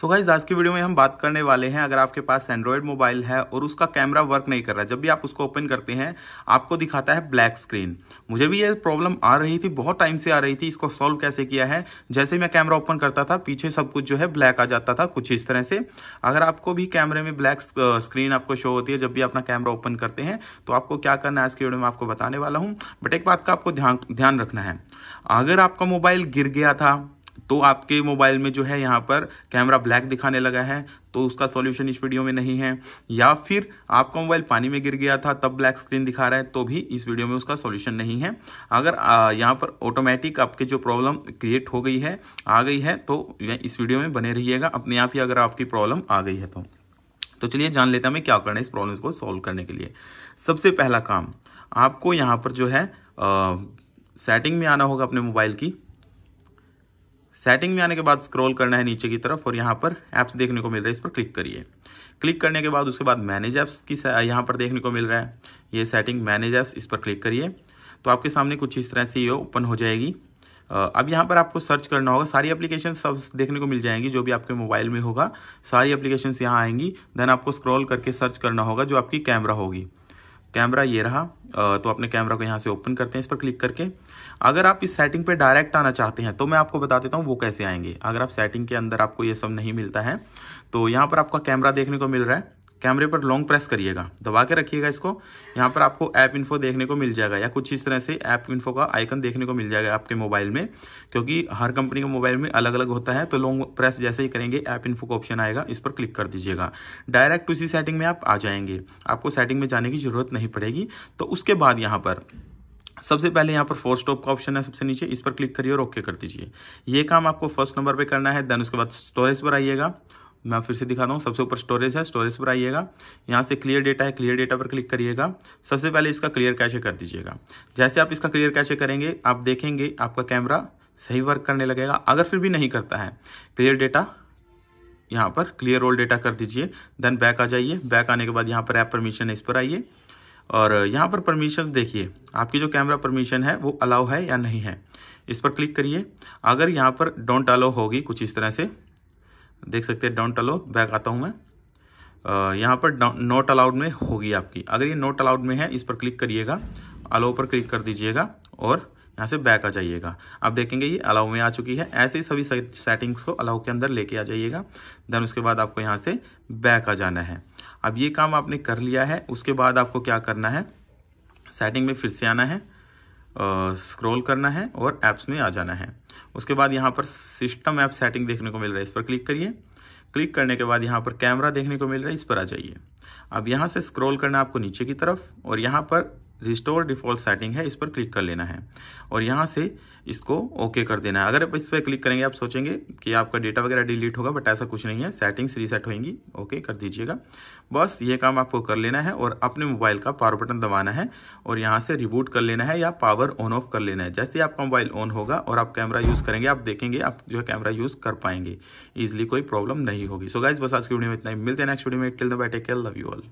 so guys आज की video में हम बात करने वाले हैं अगर आपके पास एंड्रॉयड मोबाइल है और उसका कैमरा वर्क नहीं कर रहा जब भी आप उसको ओपन करते हैं आपको दिखाता है ब्लैक स्क्रीन मुझे भी ये प्रॉब्लम आ रही थी बहुत टाइम से आ रही थी इसको सॉल्व कैसे किया है जैसे मैं कैमरा ओपन करता था पीछे सब कुछ जो है ब्लैक आ जाता था कुछ इस तरह से अगर आपको भी कैमरे में ब्लैक स्क्रीन आपको शो होती है जब भी अपना कैमरा ओपन करते हैं तो आपको क्या करना है आज की वीडियो में आपको बताने वाला हूँ बट एक बात का आपको ध्यान ध्यान रखना है अगर आपका मोबाइल गिर गया था तो आपके मोबाइल में जो है यहाँ पर कैमरा ब्लैक दिखाने लगा है तो उसका सॉल्यूशन इस वीडियो में नहीं है या फिर आपका मोबाइल पानी में गिर गया था तब ब्लैक स्क्रीन दिखा रहा है तो भी इस वीडियो में उसका सॉल्यूशन नहीं है अगर यहाँ पर ऑटोमेटिक आपके जो प्रॉब्लम क्रिएट हो गई है आ गई है तो इस वीडियो में बने रहिएगा अपने आप ही अगर आपकी प्रॉब्लम आ गई है तो तो चलिए जान लेता हमें क्या करना है इस प्रॉब्लम को सॉल्व करने के लिए सबसे पहला काम आपको यहाँ पर जो है सेटिंग में आना होगा अपने मोबाइल की सेटिंग में आने के बाद स्क्रॉल करना है नीचे की तरफ और यहाँ पर ऐप्स देखने को मिल रहा है इस पर क्लिक करिए क्लिक करने के बाद उसके बाद मैनेज ऐप्स की यहाँ पर देखने को मिल रहा है ये सेटिंग मैनेज ऐप्स इस पर क्लिक करिए तो आपके सामने कुछ इस तरह से ये ओपन हो जाएगी अब यहाँ पर आपको सर्च करना होगा सारी एप्लीकेशन सब देखने को मिल जाएंगी जो भी आपके मोबाइल में होगा सारी एप्लीकेशन यहाँ आएंगी देन आपको स्क्रॉल करके सर्च करना होगा जो आपकी कैमरा होगी कैमरा ये रहा तो अपने कैमरा को यहाँ से ओपन करते हैं इस पर क्लिक करके अगर आप इस सेटिंग पे डायरेक्ट आना चाहते हैं तो मैं आपको बता देता हूँ वो कैसे आएंगे अगर आप सेटिंग के अंदर आपको ये सब नहीं मिलता है तो यहाँ पर आपका कैमरा देखने को मिल रहा है कैमरे पर लॉन्ग प्रेस करिएगा दबा के रखिएगा इसको यहाँ पर आपको ऐप इन्फो देखने को मिल जाएगा या कुछ इस तरह से ऐप इन्फो का आइकन देखने को मिल जाएगा आपके मोबाइल में क्योंकि हर कंपनी के मोबाइल में अलग अलग होता है तो लॉन्ग प्रेस जैसे ही करेंगे ऐप इन्फो का ऑप्शन आएगा इस पर क्लिक कर दीजिएगा डायरेक्ट उसी सेटिंग में आप आ जाएंगे आपको सेटिंग में जाने की ज़रूरत नहीं पड़ेगी तो उसके बाद यहाँ पर सबसे पहले यहाँ पर फोर स्टॉप का ऑप्शन है सबसे नीचे इस पर क्लिक करिए और ओके कर दीजिए ये काम आपको फर्स्ट नंबर पे करना है देन उसके बाद स्टोरेज पर आइएगा मैं फिर से दिखाता हूँ सबसे ऊपर स्टोरेज है स्टोरेज पर आइएगा यहाँ से क्लियर डेटा है क्लियर डेटा पर क्लिक करिएगा सबसे पहले इसका क्लियर कैशे कर दीजिएगा जैसे आप इसका क्लियर कैशे करेंगे आप देखेंगे आपका कैमरा सही वर्क करने लगेगा अगर फिर भी नहीं करता है क्लियर डेटा यहाँ पर क्लियर ऑल डेटा कर दीजिए देन बैक आ जाइए बैक आने के बाद यहाँ पर ऐप परमिशन है इस पर आइए और यहाँ पर परमिशंस देखिए आपकी जो कैमरा परमिशन है वो अलाउ है या नहीं है इस पर क्लिक करिए अगर यहाँ पर डोंट अलाउ होगी कुछ इस तरह से देख सकते हैं डोंट अलाउ बैक आता हूँ मैं यहाँ पर नोट अलाउड में होगी आपकी अगर ये नोट अलाउड में है इस पर क्लिक करिएगा अलाउ पर क्लिक कर दीजिएगा और यहाँ से बैक आ जाइएगा आप देखेंगे ये अलाउ में आ चुकी है ऐसे ही सभी सेटिंग्स को अलाउ के अंदर लेके आ जाइएगा देन उसके बाद आपको यहाँ से बैक आ जाना है अब ये काम आपने कर लिया है उसके बाद आपको क्या करना है सेटिंग में फिर से आना है स्क्रॉल करना है और ऐप्स में आ जाना है उसके बाद यहाँ पर सिस्टम ऐप सेटिंग देखने को मिल रहा है इस पर क्लिक करिए क्लिक करने के बाद यहाँ पर कैमरा देखने को मिल रहा है इस पर आ जाइए अब यहाँ से स्क्रॉल करना है आपको नीचे की तरफ और यहाँ पर रिस्टोर डिफ़ॉल्ट सेटिंग है इस पर क्लिक कर लेना है और यहाँ से इसको ओके कर देना है अगर आप इस पर क्लिक करेंगे आप सोचेंगे कि आपका डेटा वगैरह डिलीट होगा बट ऐसा कुछ नहीं है सेटिंग्स रीसेट होंगी ओके कर दीजिएगा बस ये काम आपको कर लेना है और अपने मोबाइल का पावर बटन दबाना है और यहाँ से रिबूट कर लेना है या पावर ऑन ऑफ कर लेना है जैसे आपका मोबाइल ऑन होगा और आप कैमरा यूज़ करेंगे आप देखेंगे आप जो है कैमरा यूज़ कर पाएंगे ईजिली कोई प्रॉब्लम नहीं होगी सो गाइज बस आज की वीडियो में इतना ही मिलते हैं नेक्स्ट वीडियो में टिल द बैटे के लव यू ऑल